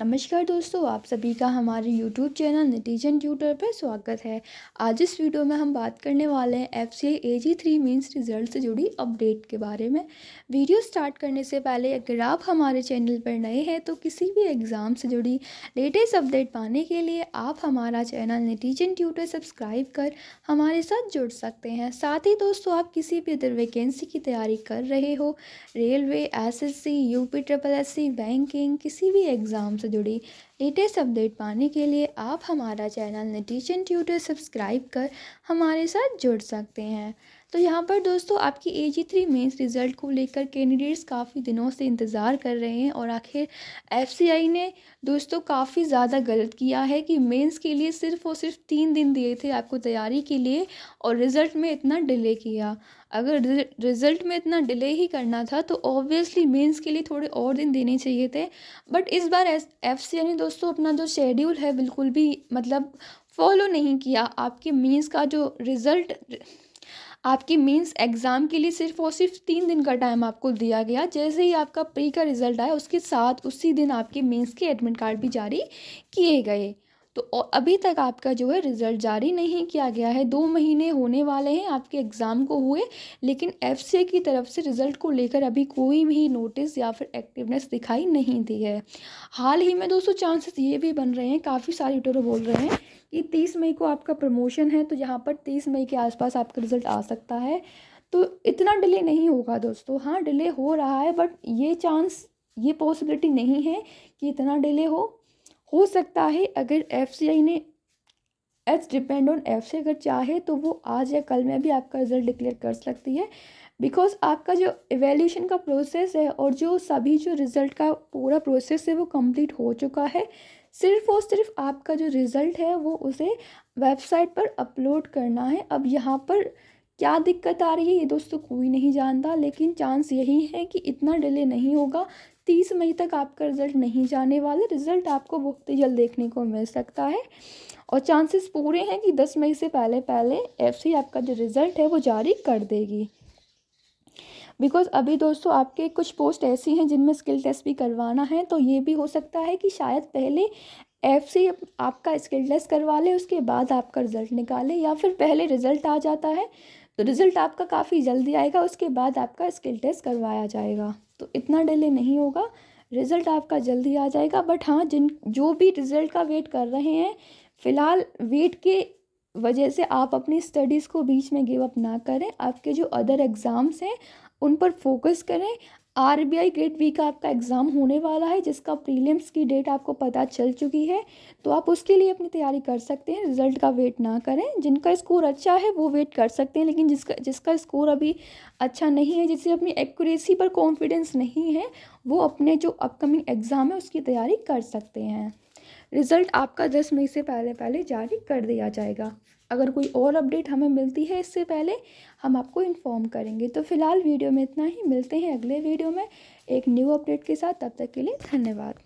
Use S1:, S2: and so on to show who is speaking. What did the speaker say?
S1: नमस्कार दोस्तों आप सभी का हमारे यूट्यूब चैनल नतीजन ट्यूटर पर स्वागत है आज इस वीडियो में हम बात करने वाले हैं F C A G three means result से जुड़ी अपडेट के बारे में वीडियो स्टार्ट करने से पहले अगर आप हमारे चैनल पर नए हैं तो किसी भी एग्ज़ाम से जुड़ी लेटेस्ट अपडेट पाने के लिए आप हमारा चैनल नतीजन ट्यूटर सब्सक्राइब कर हमारे साथ जुड़ सकते हैं साथ ही दोस्तों आप किसी भी अदर वैकेंसी की तैयारी कर रहे हो railway S S C U P triple S C banking किसी भी एग्ज़ाम से जुड़ी लेटेस्ट अपडेट पाने के लिए आप हमारा चैनल नटीजन ट्यूटर सब्सक्राइब कर हमारे साथ जुड़ सकते हैं तो यहाँ पर दोस्तों आपकी A G three mains result को लेकर कैंडिडेट्स काफ़ी दिनों से इंतज़ार कर रहे हैं और आखिर एफ सी आई ने दोस्तों काफ़ी ज़्यादा गलत किया है कि मेंस के लिए सिर्फ और सिर्फ तीन दिन दिए थे आपको तैयारी के लिए और रिज़ल्ट में इतना डिले किया अगर रिज़ल्ट में इतना डिले ही करना था तो ऑब्वियसली मेन्स के लिए थोड़े और दिन देने चाहिए थे बट इस बार एफ सी आई ने दोस्तों अपना जो शेड्यूल है बिल्कुल भी मतलब फॉलो नहीं किया आपके मीन्स का जो रिज़ल्ट आपके मीन्स एग्ज़ाम के लिए सिर्फ और सिर्फ तीन दिन का टाइम आपको दिया गया जैसे ही आपका प्री का रिज़ल्ट आया उसके साथ उसी दिन आपके मीन्स के एडमिट कार्ड भी जारी किए गए तो अभी तक आपका जो है रिज़ल्ट जारी नहीं किया गया है दो महीने होने वाले हैं आपके एग्ज़ाम को हुए लेकिन एफ की तरफ से रिज़ल्ट को लेकर अभी कोई भी नोटिस या फिर एक्टिवनेस दिखाई नहीं दी है हाल ही में दोस्तों चांसेस ये भी बन रहे हैं काफ़ी सारे यूटरों बोल रहे हैं कि तीस मई को आपका प्रमोशन है तो यहाँ पर तीस मई के आसपास आपका रिज़ल्ट आ सकता है तो इतना डिले नहीं होगा दोस्तों हाँ डिले हो रहा है बट ये चांस ये पॉसिबिलिटी नहीं है कि इतना डिले हो हो सकता है अगर एफ ने एच डिपेंड ऑन एफ से अगर चाहे तो वो आज या कल में भी आपका रिजल्ट डिक्लेयर कर सकती है बिकॉज आपका जो एवेल्यूशन का प्रोसेस है और जो सभी जो रिज़ल्ट का पूरा प्रोसेस है वो कंप्लीट हो चुका है सिर्फ और सिर्फ आपका जो रिज़ल्ट है वो उसे वेबसाइट पर अपलोड करना है अब यहाँ पर क्या दिक्कत आ रही है ये दोस्तों तो कोई नहीं जानता लेकिन चांस यही है कि इतना डिले नहीं होगा तीस मई तक आपका रिज़ल्ट नहीं जाने वाला रिज़ल्ट आपको बहुत ही जल्द देखने को मिल सकता है और चांसेस पूरे हैं कि दस मई से पहले पहले एफ आपका जो रिज़ल्ट है वो जारी कर देगी बिकॉज़ अभी दोस्तों आपके कुछ पोस्ट ऐसी हैं जिनमें स्किल टेस्ट भी करवाना है तो ये भी हो सकता है कि शायद पहले एफ सी आपका स्किल टेस्ट करवा ले उसके बाद आपका रिज़ल्ट निकाले या फिर पहले रिज़ल्ट आ जाता है तो रिज़ल्ट आपका काफ़ी जल्दी आएगा उसके बाद आपका स्किल टेस्ट करवाया जाएगा तो इतना डिले नहीं होगा रिज़ल्ट आपका जल्दी आ जाएगा बट हाँ जिन जो भी रिज़ल्ट का वेट कर रहे हैं फ़िलहाल वेट के वजह से आप अपनी स्टडीज़ को बीच में गिव अप ना करें आपके जो अदर एग्ज़ाम्स हैं उन पर फोकस करें R B I grade B का आपका एग्ज़ाम होने वाला है जिसका प्रीलिम्स की डेट आपको पता चल चुकी है तो आप उसके लिए अपनी तैयारी कर सकते हैं रिजल्ट का वेट ना करें जिनका स्कोर अच्छा है वो वेट कर सकते हैं लेकिन जिसका जिसका स्कोर अभी अच्छा नहीं है जिसे अपनी एक्यूरेसी पर कॉन्फिडेंस नहीं है वो अपने जो अपकमिंग एग्ज़ाम है उसकी तैयारी कर सकते हैं रिज़ल्ट आपका दस मई से पहले पहले जारी कर दिया जाएगा अगर कोई और अपडेट हमें मिलती है इससे पहले हम आपको इन्फॉर्म करेंगे तो फिलहाल वीडियो में इतना ही मिलते हैं अगले वीडियो में एक न्यू अपडेट के साथ तब तक के लिए धन्यवाद